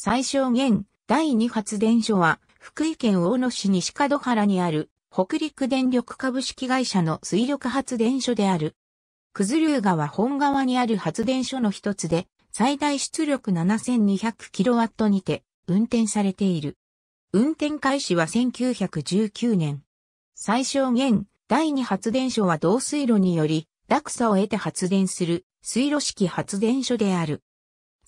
最小限第2発電所は福井県大野市西門原にある北陸電力株式会社の水力発電所である。九頭竜川本川にある発電所の一つで最大出力 7200kW にて運転されている。運転開始は1919年。最小限第2発電所は導水路により落差を得て発電する水路式発電所である。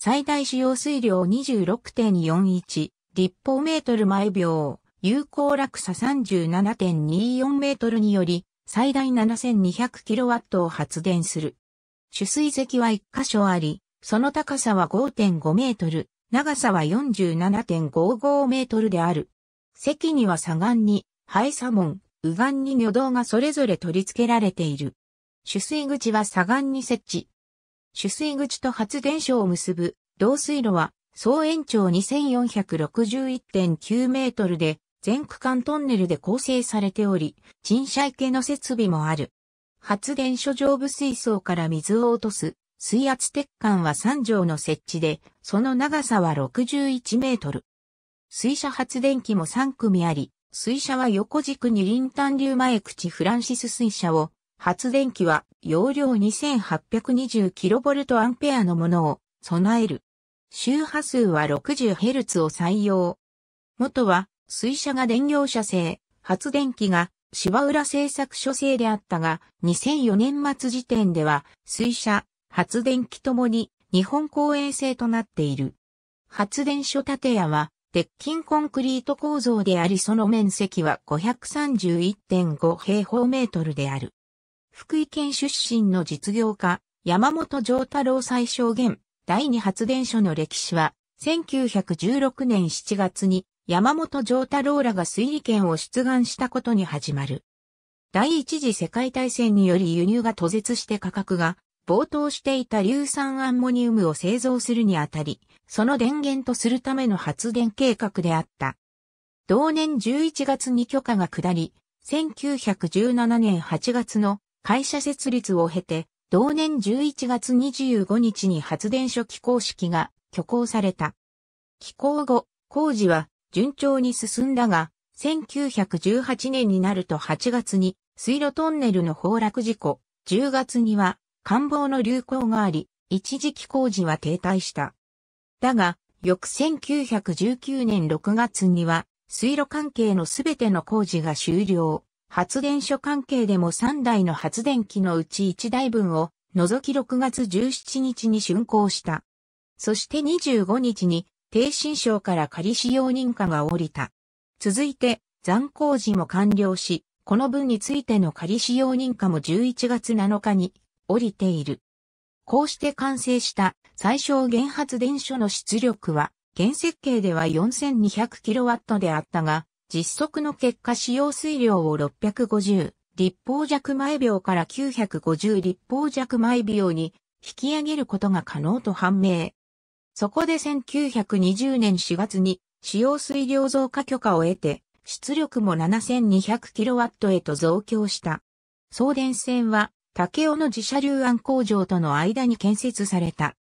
最大使用水量26.41立方メートル毎秒、有効落差37.24メートルにより、最大7 2 0 0ットを発電する。取水石は1箇所あり、その高さは5.5メートル、長さは47.55メートルである。石には左岸に、サモ門、右岸に魚道がそれぞれ取り付けられている。取水口は左岸に設置、取水口と発電所を結ぶ導水路は総延長2461.9メートルで全区間トンネルで構成されており、沈謝池の設備もある。発電所上部水槽から水を落とす水圧鉄管は3畳の設置で、その長さは61メートル。水車発電機も3組あり、水車は横軸にリンタン流前口フランシス水車を発電機は容量 2820kV アンペアのものを備える。周波数は 60Hz を採用。元は水車が電業車製、発電機が芝浦製作所製であったが、2004年末時点では水車、発電機ともに日本公営製となっている。発電所建屋は鉄筋コンクリート構造でありその面積は531.5平方メートルである。福井県出身の実業家、山本城太郎最小限第二発電所の歴史は、1916年7月に山本城太郎らが水利権を出願したことに始まる。第一次世界大戦により輸入が途絶して価格が暴騰していた硫酸アンモニウムを製造するにあたり、その電源とするための発電計画であった。同年11月に許可が下り、1917年8月の会社設立を経て、同年11月25日に発電所起工式が挙行された。起工後、工事は順調に進んだが、1918年になると8月に水路トンネルの崩落事故、10月には官房の流行があり、一時期工事は停滞した。だが、翌1919年6月には、水路関係のすべての工事が終了。発電所関係でも3台の発電機のうち1台分を除き6月17日に竣工した。そして25日に、低新省から仮使用認可が下りた。続いて、残工事も完了し、この分についての仮使用認可も11月7日に降りている。こうして完成した最小原発電所の出力は、原設計では 4200kW であったが、実測の結果使用水量を650立方弱毎秒から950立方弱毎秒に引き上げることが可能と判明。そこで1920年4月に使用水量増加許可を得て、出力も 7200kW へと増強した。送電線は竹尾の自社流案工場との間に建設された。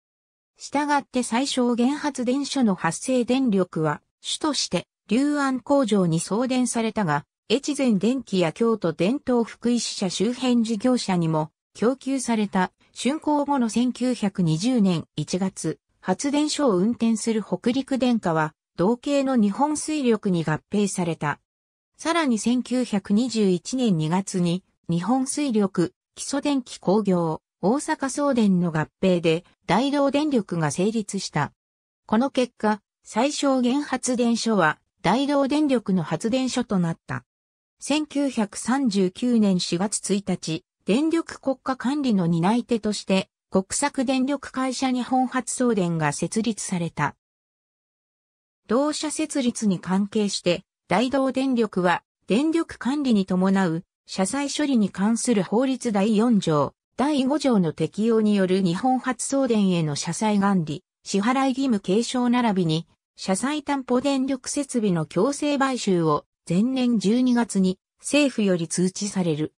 したがって最小限発電所の発生電力は主として龍安工場に送電されたが、越前電機や京都伝統福井支社周辺事業者にも供給された竣工後の1920年1月、発電所を運転する北陸電化は、同系の日本水力に合併された。さらに1921年2月に、日本水力、基礎電気工業、大阪送電の合併で、大同電力が成立した。この結果、最小限発電所は、大同電力の発電所となった。1939年4月1日、電力国家管理の担い手として、国策電力会社日本発送電が設立された。同社設立に関係して、大同電力は、電力管理に伴う、社債処理に関する法律第4条、第5条の適用による日本発送電への社債管理、支払い義務継承並びに、社債担保電力設備の強制買収を前年12月に政府より通知される。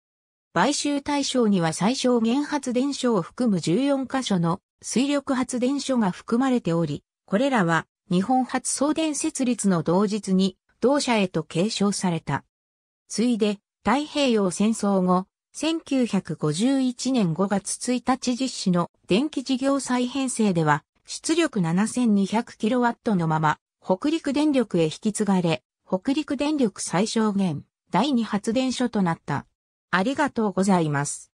買収対象には最小限発電所を含む14カ所の水力発電所が含まれており、これらは日本発送電設立の同日に同社へと継承された。ついで、太平洋戦争後、1951年5月1日実施の電気事業再編成では、出力 7200kW のまま、北陸電力へ引き継がれ、北陸電力最小限、第2発電所となった。ありがとうございます。